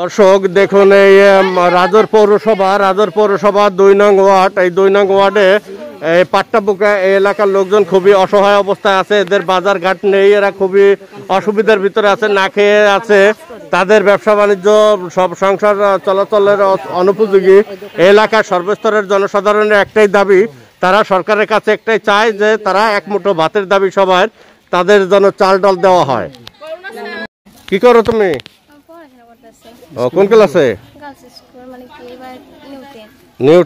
দর্শক দেখুন এই রাজর পৌরসভা রাজর পৌরসভা দুই নং ওয়ার্ড এই দুই নং ওয়ার্ডে এই পাট্টাপুকা এই এলাকার লোকজন খুবই অসহায় অবস্থায় আছে এদের বাজার ঘাট নেই এরা খুবই অসুবিধার ভিতরে আছে না খেয়ে আছে তাদের ব্যবসা বাণিজ্য সব সংসার চলাচলের অনুপযোগী এলাকার সর্বস্তরের জনসাধারণের একটাই দাবি তারা সরকারের কাছে একটাই চায় যে তারা এক মুঠো ভাতের দাবি সবার তাদের জন্য চাল ডাল দেওয়া হয় কি করো তুমি ও কোন ক্লাসে মানে নিউ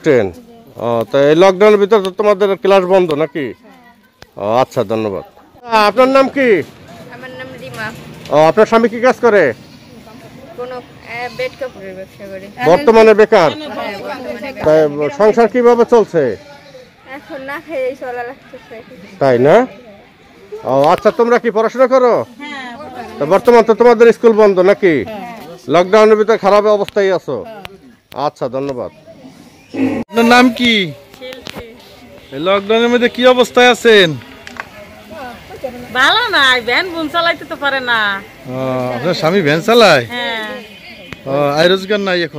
ও তো এই লকডাউনের ভিতরে তো তোমাদের ক্লাস বন্ধ নাকি হ্যাঁ। ও আচ্ছা ধন্যবাদ আপনার নাম কি ও আপনার স্বামী কি কাজ করে বর্তমানে বেকার হ্যাঁ, সংসার কিভাবে চলছে তাই না হ্যাঁ। ও আচ্ছা তোমরা কি পড়াশোনা করো বর্তমান তো তোমাদের স্কুল বন্ধ নাকি লকডাউনের ভিতরে খারাপ অবস্থায় আছো হ্যাঁ। আচ্ছা ধন্যবাদ আপনার নাম কি লকডাউনের মধ্যে কি অবস্থায় আছেন ভালো নাই ভ্যান বুন চালাইতে তো পারে না আপনার স্বামী ভ্যান চালায় হ্যাঁ। হ্যাঁ। আপনার কি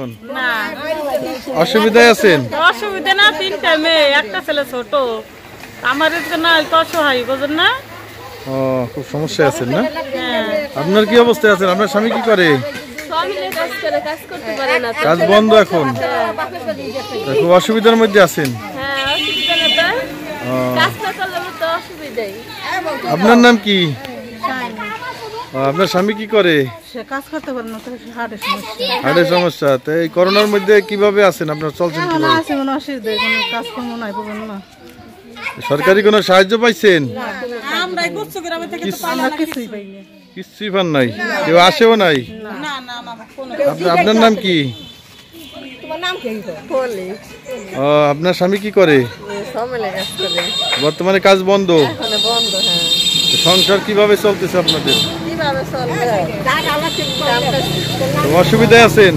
অবস্থায় আছেন আপনার স্বামী কি করে কাজ বন্ধ এখন হ্যাঁ, খুব অসুবিধার মধ্যে আছেন আপনার নাম কি আপনার স্বামী কি করে হার্টের সমস্যা তো এই করোনার মধ্যে কিভাবে আছেন আপনার চলছেন সরকারি কোনো সাহায্য পাইছেন আমরা কিচ্ছু পান নাই কেউ আসেও নাই আপনার নাম কি ও আপনার স্বামী কি করে বর্তমানে কাজ বন্ধ হ্যাঁ। সংসার কিভাবে চলতেছে আপনাদের অসুবিধায় আছেন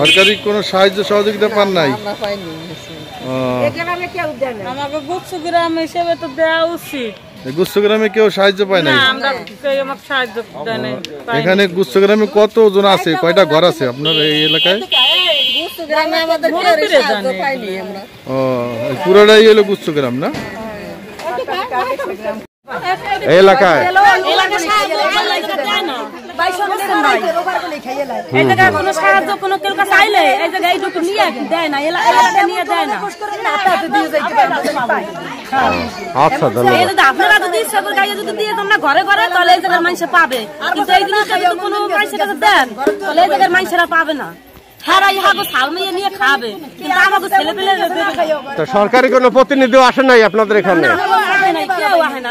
সরকারি কোনো সাহায্য সহযোগিতা পান নাই আমাকে গ্রামে হিসেবে তো দেওয়া উচিত গুচ্ছগ্রামে কেউ সাহায্য পায় না এখানে গুচ্ছগ্রামে কতজন আছে কয়টা ঘর আছে আপনার এই এলাকায় ও পুরোটাই হলো গুচ্ছগ্রাম না হ্যাঁ। এলাকায় ঘরে ঘরে তাহলে এই জায়গার মানুষ পাবে কিন্তু এই জিনিসটা যদি কোনো মানুষের দেন তাহলে এই জায়গার মানুষেরা পাবে না সরকারি কোনো প্রতিনিধি আসে নাই আপনাদের এখানে কেউ আহে না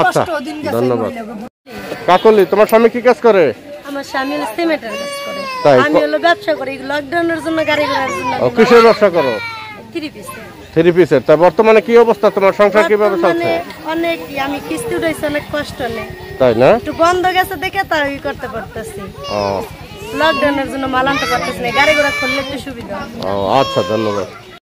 আচ্ছা, কাকলি তোমার স্বামী কি কাজ করে আমার স্বামী সিমেন্টের কাজ করে আমি হলো ব্যবসা করি লকডাউনের জন্য গাড়ি ঘোড়ার জন্য ও কিসের ব্যবসা করো থ্রি পিস থ্রি পিসের তা বর্তমানে কি অবস্থা তোমার সংসার কিভাবে চলছে অনেক আমি কিস্তি উঠাইছি অনেক কষ্ট নেই তাই না একটু বন্ধ গেছে দেখে তাই করতে পারতেছি ও লকডাউনের জন্য মাল আনতে পারতেছি না গাড়ি ঘোড়া খুললে একটু সুবিধা ও আচ্ছা ধন্যবাদ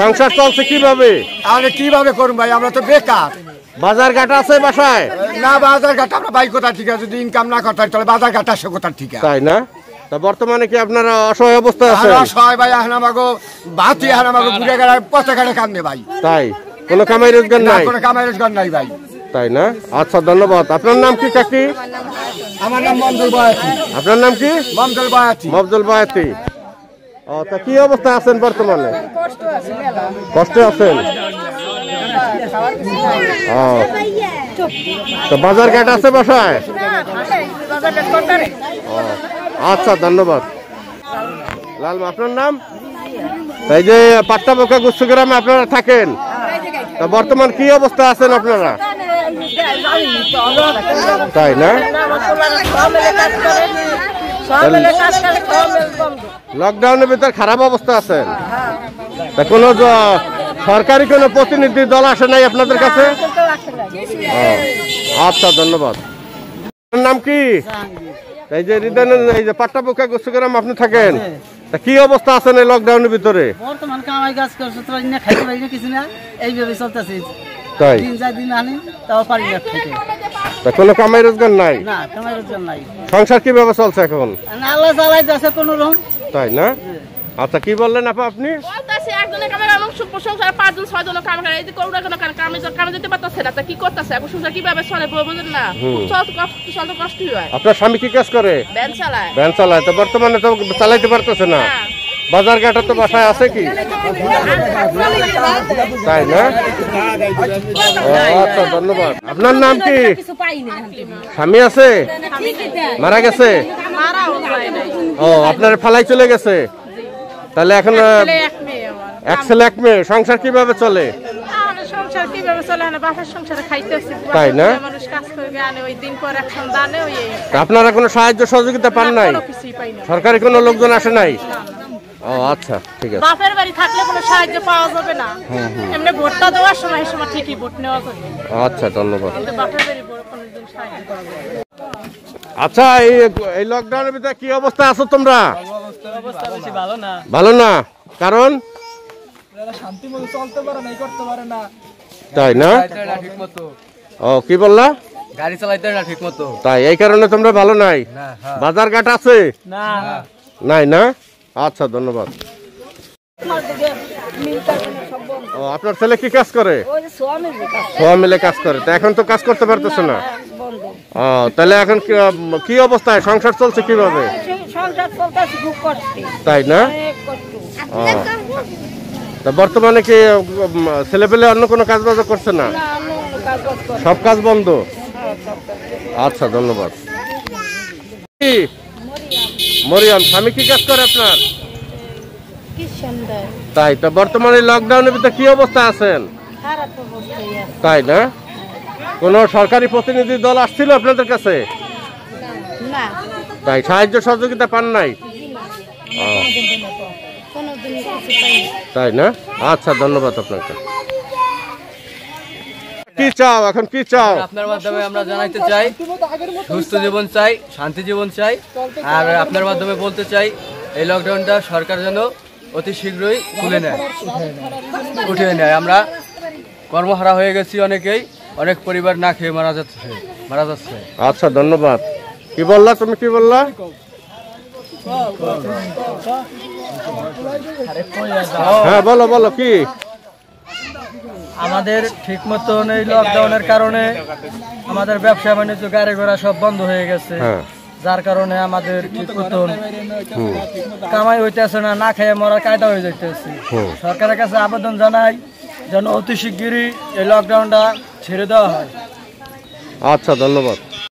সংসার চলছে কিভাবে আগে কিভাবে করুন ভাই আমরা তো বেকার বাজার ঘাট আছে বাসায় না বাজার ঘাট আমরা ভাই কোথা ঠিক আছে যদি ইনকাম না করতে তাহলে বাজার ঘাট আসে কোথা ঠিক আছে তাই না তা বর্তমানে কি আপনারা অসহায় অবস্থা আছে অসহায় ভাই এখন আমাকে বাতি এখন আমাকে ঘুরে গেলে পথে ঘাটে কান্দে ভাই তাই কোনো কামাই রোজগার নাই কোনো কামাই রোজগার নাই ভাই তাই না আচ্ছা ধন্যবাদ আপনার নাম কি কাকি আমার নাম মমদুল বায়াতি আপনার নাম কি মমদুল বায়াতি মমদুল বায়াতি ও তা কি অবস্থা আছেন বর্তমানে কষ্ট আছেন ও বাজার ঘাট আছে বাসায় আচ্ছা ধন্যবাদ লাল আপনার নাম এই যে পাট্টা বোকা গ্রামে আপনারা থাকেন তা বর্তমান কি অবস্থা আছেন আপনারা তাই না লকডাউনের ভিতরে খারাপ অবস্থা আছে কোনো সরকারি কোনো প্রতিনিধি দল আসে নাই আপনাদের কাছে আচ্ছা ধন্যবাদ নাম কি এই যে হৃদয়ের এই যে পাট্টাপোকা গোসুগ্রাম আপনি থাকেন তা কি অবস্থা আছেন এই লকডাউনের ভিতরে বর্তমান কামাই কাজ করছে কিছু না এইভাবে চলতেছে তাই তা কোনো কামাই রোজগার নাই চলছে এখন তাই না আচ্ছা কি বললেন আপা আপনি কাম পারতাছে না তা কি সংসার কিভাবে আপনার স্বামী কি কাজ করে বর্তমানে তো চালাইতে পারতেছে না হ্যাঁ। বাজার ঘাটে তো বাসায় আছে কি তাই না আচ্ছা ধন্যবাদ আপনার নাম কি স্বামী আছে মারা গেছে ও আপনার ফালাই চলে গেছে তাহলে এখন এক ছেলে এক মেয়ে সংসার কিভাবে চলে তাই না আপনারা কোনো সাহায্য সহযোগিতা পান নাই সরকারি কোনো লোকজন আসে নাই ও আচ্ছা ঠিক আছে বাপের বাড়ি থাকলে কোনো সাহায্য পাওয়া যাবে না এমনি ভোটটা দেওয়ার সময় সময় ঠিকই ভোট নেওয়া আচ্ছা ধন্যবাদ বাপের বাড়ি আচ্ছা এই এই লকডাউনের ভিতরে কি অবস্থা আছো তোমরা ভালো না কারণ তাই না ও কি বললা গাড়ি চালাইতে না ঠিক মতো তাই এই কারণে তোমরা ভালো নাই হ্যাঁ। বাজার ঘাট আছে নাই না আচ্ছা ধন্যবাদ আপনার ছেলে কি কাজ করে সোয়া মিলে কাজ করে তো এখন তো কাজ করতে পারতেছে না ও তাহলে এখন কি অবস্থায় সংসার চলছে কিভাবে তাই না তা বর্তমানে কি ছেলে পেলে অন্য কোনো কাজ বাজ করছে না সব কাজ বন্ধ আচ্ছা ধন্যবাদ মরিয়ম স্বামী কি কাজ করে আপনার তাই তো বর্তমানে লকডাউনের ভিতরে কি অবস্থা আছেন তাই না কোন সরকারি প্রতিনিধি দল আসছিল আপনাদের কাছে তাই সাহায্য সহযোগিতা পান নাই তাই না আচ্ছা ধন্যবাদ আপনাকে কি চাও এখন কি চাও আপনার মাধ্যমে আমরা জানাইতে চাই সুস্থ জীবন চাই শান্তি জীবন চাই আর আপনার মাধ্যমে বলতে চাই এই লকডাউনটা সরকার যেন অতি শীঘ্রই তুলে নেয় উঠিয়ে নেয় আমরা কর্মহারা হয়ে গেছি অনেকেই অনেক পরিবার না খেয়ে মারা যাচ্ছে মারা যাচ্ছে আচ্ছা ধন্যবাদ কি বললা তুমি কি বললা হ্যাঁ বলো বলো কি আমাদের ঠিক মতন এই লকডাউনের কারণে আমাদের ব্যবসা বাণিজ্য গাড়ি ঘোড়া সব বন্ধ হয়ে গেছে হ্যাঁ। যার কারণে আমাদের ঠিক মতন কামাই হইতেছে না না খেয়ে মরার কায়দা হয়ে যাইতেছে সরকারের কাছে আবেদন জানাই যেন অতি শিগগিরই এই লকডাউনটা ছেড়ে দেওয়া হয় আচ্ছা ধন্যবাদ